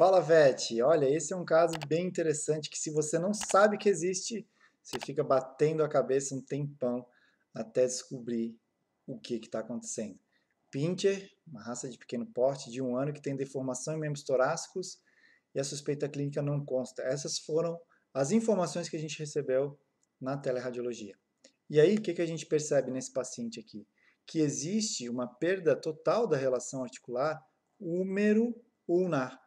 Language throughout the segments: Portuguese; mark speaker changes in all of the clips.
Speaker 1: Fala, Vete. Olha, esse é um caso bem interessante que se você não sabe que existe, você fica batendo a cabeça um tempão até descobrir o que está acontecendo. Pincher, uma raça de pequeno porte de um ano que tem deformação em membros torácicos e a suspeita clínica não consta. Essas foram as informações que a gente recebeu na teleradiologia. E aí, o que, que a gente percebe nesse paciente aqui? Que existe uma perda total da relação articular húmero-ulnar.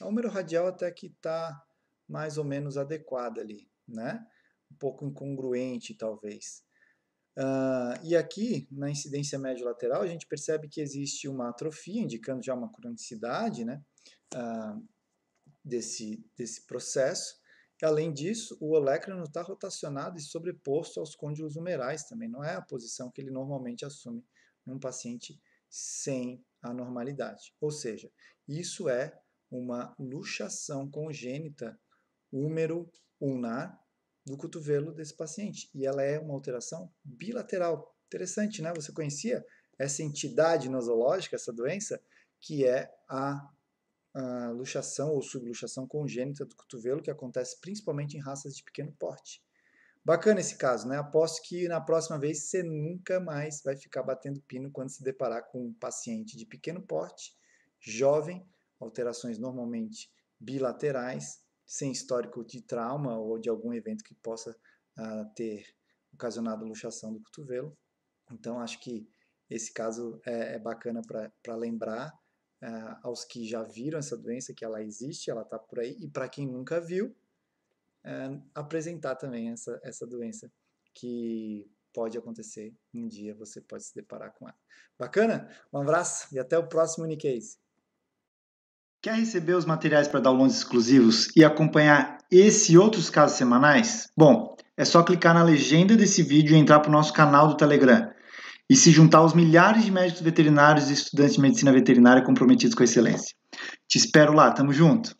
Speaker 1: A úmero radial até que está mais ou menos adequada ali, né? Um pouco incongruente, talvez. Uh, e aqui, na incidência médio lateral, a gente percebe que existe uma atrofia, indicando já uma cronicidade né, uh, desse, desse processo. Além disso, o olecrano está rotacionado e sobreposto aos côndilos humerais também. Não é a posição que ele normalmente assume num paciente sem anormalidade. Ou seja, isso é uma luxação congênita úmero ulnar do cotovelo desse paciente. E ela é uma alteração bilateral. Interessante, né? Você conhecia essa entidade nosológica, essa doença, que é a, a luxação ou subluxação congênita do cotovelo, que acontece principalmente em raças de pequeno porte. Bacana esse caso, né? Aposto que na próxima vez você nunca mais vai ficar batendo pino quando se deparar com um paciente de pequeno porte, jovem, alterações normalmente bilaterais, sem histórico de trauma ou de algum evento que possa ah, ter ocasionado luxação do cotovelo. Então, acho que esse caso é, é bacana para lembrar ah, aos que já viram essa doença que ela existe, ela está por aí, e para quem nunca viu, ah, apresentar também essa, essa doença que pode acontecer um dia, você pode se deparar com ela. Bacana? Um abraço e até o próximo Unicase. Quer receber os materiais para downloads exclusivos e acompanhar esse e outros casos semanais? Bom, é só clicar na legenda desse vídeo e entrar para o nosso canal do Telegram e se juntar aos milhares de médicos veterinários e estudantes de medicina veterinária comprometidos com a excelência. Te espero lá, tamo junto!